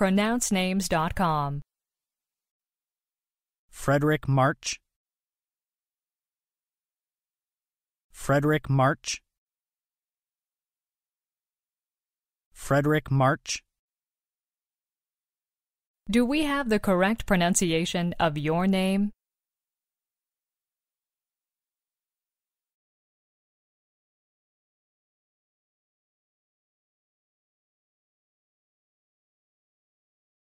pronouncenames.com. Frederick March. Frederick March. Frederick March. Do we have the correct pronunciation of your name?